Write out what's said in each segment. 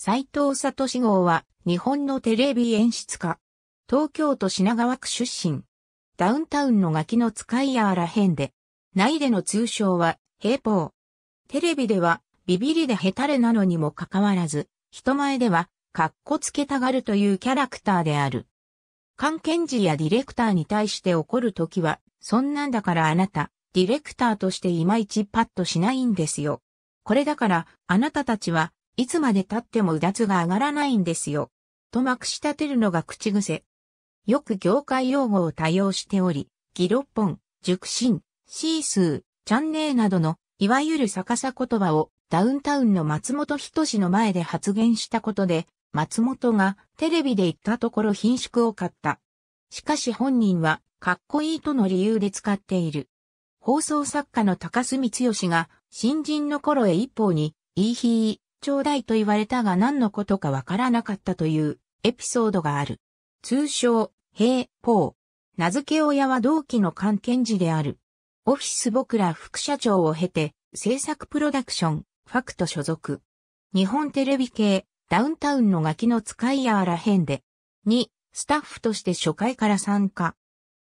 斎藤聡号は日本のテレビ演出家。東京都品川区出身。ダウンタウンのガキの使いやあらへんで。内での通称は、平方。テレビでは、ビビリでヘタレなのにもかかわらず、人前では、カッコつけたがるというキャラクターである。関係時やディレクターに対して怒るときは、そんなんだからあなた、ディレクターとしていまいちパッとしないんですよ。これだから、あなたたちは、いつまで経ってもうだつが上がらないんですよ。とまくし立てるのが口癖。よく業界用語を多用しており、ギロッポン、熟心、シースー、チャンネーなどの、いわゆる逆さ言葉をダウンタウンの松本人志の前で発言したことで、松本がテレビで言ったところ品縮を買った。しかし本人はかっこいいとの理由で使っている。放送作家の高須光義が新人の頃へ一方に、いいひー、ちょうだいと言われたが何のことかわからなかったというエピソードがある。通称、平、ポー。名付け親は同期の関係児である。オフィス僕ら副社長を経て、制作プロダクション、ファクト所属。日本テレビ系、ダウンタウンのガキの使いやあらへんで。2、スタッフとして初回から参加。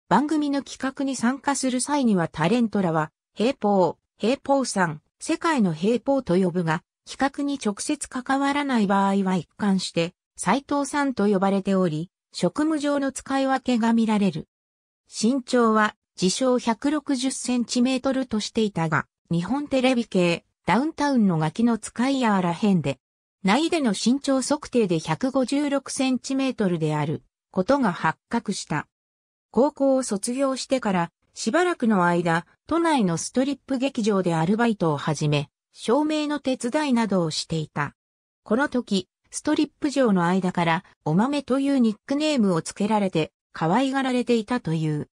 番組の企画に参加する際にはタレントらは、平ー平ーさん、世界の平ーと呼ぶが、比較に直接関わらない場合は一貫して、斎藤さんと呼ばれており、職務上の使い分けが見られる。身長は自称160センチメートルとしていたが、日本テレビ系ダウンタウンのガキの使いやらへんで、内での身長測定で156センチメートルであることが発覚した。高校を卒業してからしばらくの間、都内のストリップ劇場でアルバイトを始め、照明の手伝いなどをしていた。この時、ストリップ嬢の間から、お豆というニックネームを付けられて、可愛がられていたという。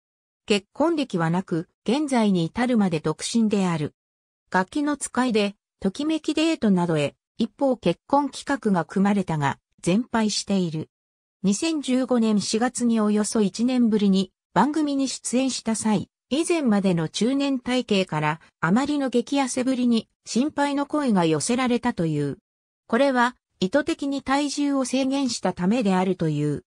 結婚歴はなく、現在に至るまで独身である。楽器の使いで、ときめきデートなどへ、一方結婚企画が組まれたが、全敗している。2015年4月におよそ1年ぶりに番組に出演した際、以前までの中年体系からあまりの激痩せぶりに心配の声が寄せられたという。これは意図的に体重を制限したためであるという。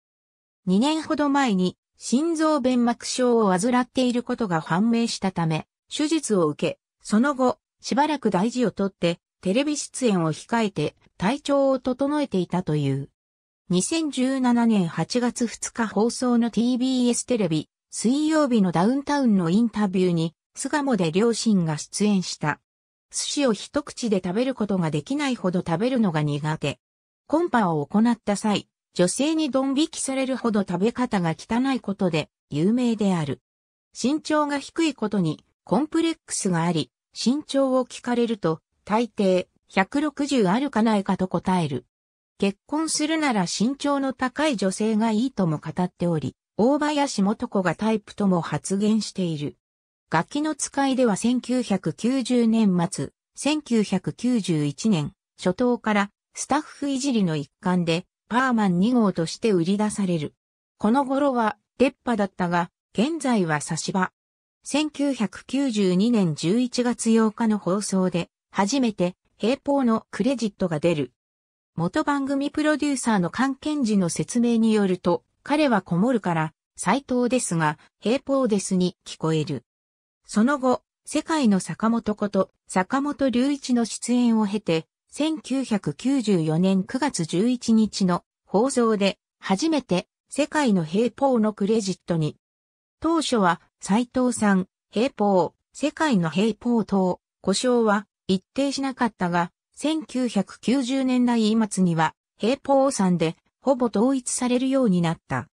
2年ほど前に心臓弁膜症を患っていることが判明したため、手術を受け、その後、しばらく大事をとって、テレビ出演を控えて体調を整えていたという。2017年8月2日放送の TBS テレビ、水曜日のダウンタウンのインタビューに、巣鴨で両親が出演した。寿司を一口で食べることができないほど食べるのが苦手。コンパを行った際、女性にドン引きされるほど食べ方が汚いことで有名である。身長が低いことにコンプレックスがあり、身長を聞かれると大抵160あるかないかと答える。結婚するなら身長の高い女性がいいとも語っており、大林素子がタイプとも発言している。楽器の使いでは1990年末、1991年初頭からスタッフいじりの一環でパーマン2号として売り出される。この頃は出っ歯だったが、現在は差し歯。1992年11月8日の放送で、初めて平方のクレジットが出る。元番組プロデューサーの関係時の説明によると、彼はこもるから、斎藤ですが、平方ですに聞こえる。その後、世界の坂本こと坂本隆一の出演を経て、1994年9月11日の放送で初めて世界の平方のクレジットに。当初は斎藤さん、平方、世界の平方等、故障は一定しなかったが、1990年代末には平方さんでほぼ統一されるようになった。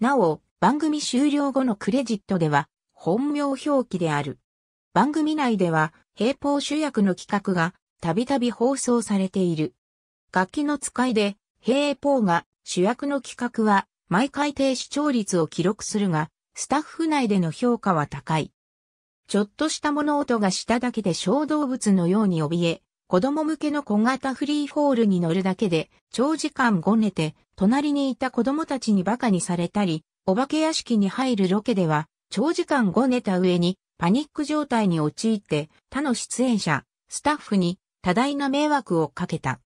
なお、番組終了後のクレジットでは、本名表記である。番組内では、平方主役の企画がたびたび放送されている。楽器の使いで、平方が主役の企画は毎回低視聴率を記録するが、スタッフ内での評価は高い。ちょっとした物音がしただけで小動物のように怯え、子供向けの小型フリーフォールに乗るだけで、長時間ごねて、隣にいた子供たちに馬鹿にされたり、お化け屋敷に入るロケでは、長時間ごねた上にパニック状態に陥って他の出演者、スタッフに多大な迷惑をかけた。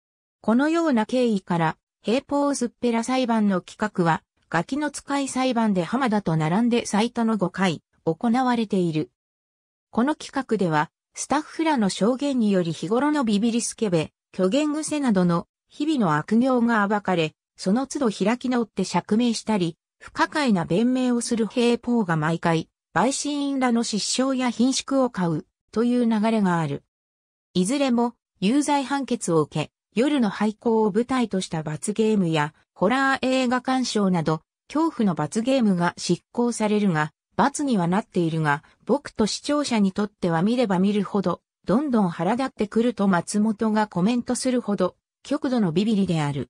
このような経緯から、平方ずっぺら裁判の企画は、ガキの使い裁判で浜田と並んで最多の5回行われている。この企画では、スタッフらの証言により日頃のビビりスケベ、虚言癖などの日々の悪行が暴かれ、その都度開き直って釈明したり、不可解な弁明をする兵法が毎回、陪審員らの失笑や貧縮を買う、という流れがある。いずれも、有罪判決を受け、夜の廃校を舞台とした罰ゲームや、ホラー映画鑑賞など、恐怖の罰ゲームが執行されるが、罰にはなっているが、僕と視聴者にとっては見れば見るほど、どんどん腹立ってくると松本がコメントするほど、極度のビビリである。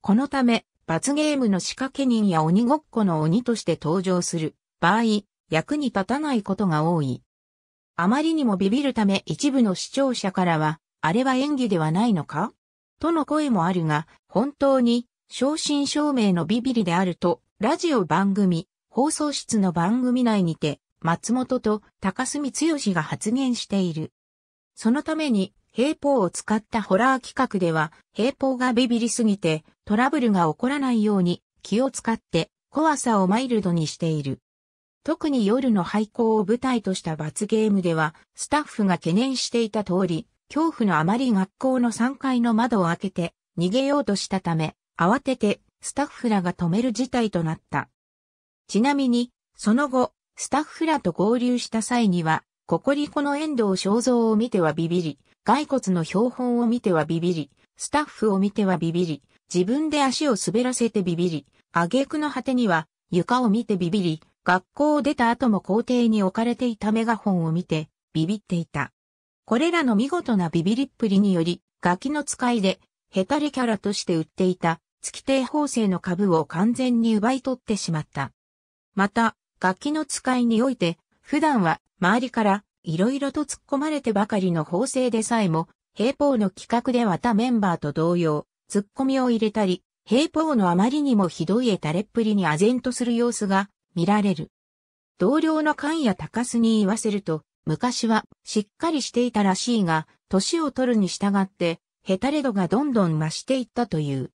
このため、罰ゲームの仕掛け人や鬼ごっこの鬼として登場する場合、役に立たないことが多い。あまりにもビビるため一部の視聴者からは、あれは演技ではないのかとの声もあるが、本当に正真正銘のビビりであると、ラジオ番組、放送室の番組内にて、松本と高澄剛が発言している。そのために平方を使ったホラー企画では、平方がビビりすぎてトラブルが起こらないように気を使って怖さをマイルドにしている。特に夜の廃校を舞台とした罰ゲームでは、スタッフが懸念していた通り、恐怖のあまり学校の3階の窓を開けて逃げようとしたため、慌ててスタッフらが止める事態となった。ちなみに、その後、スタッフらと合流した際には、ココリコの遠藤肖像を見てはビビり、骸骨の標本を見てはビビり、スタッフを見てはビビり、自分で足を滑らせてビビり、挙句の果てには床を見てビビり、学校を出た後も校庭に置かれていたメガホンを見てビビっていた。これらの見事なビビりっぷりにより、ガキの使いで、ヘタレキャラとして売っていた月底法製の株を完全に奪い取ってしまった。また、楽器の使いにおいて、普段は周りからいろいろと突っ込まれてばかりの法制でさえも、平方の企画では他メンバーと同様、突っ込みを入れたり、平方のあまりにもひどいエタレっぷりに唖然とする様子が見られる。同僚の菅谷高須に言わせると、昔はしっかりしていたらしいが、年を取るに従って、ヘタレ度がどんどん増していったという。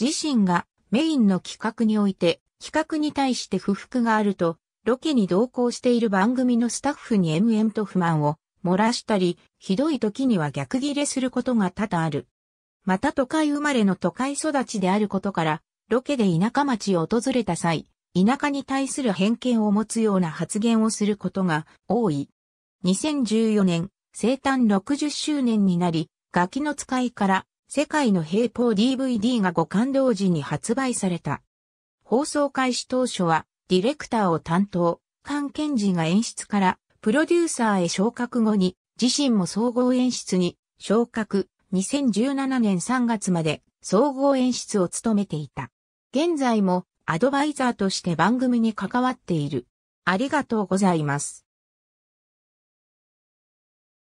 自身がメインの企画において、企画に対して不服があると、ロケに同行している番組のスタッフに MM と不満を漏らしたり、ひどい時には逆ギレすることが多々ある。また都会生まれの都会育ちであることから、ロケで田舎町を訪れた際、田舎に対する偏見を持つような発言をすることが多い。2014年、生誕60周年になり、ガキの使いから世界の平方 DVD が五感同時に発売された。放送開始当初はディレクターを担当、菅健治が演出から、プロデューサーへ昇格後に、自身も総合演出に昇格、2017年3月まで総合演出を務めていた。現在もアドバイザーとして番組に関わっている。ありがとうございます。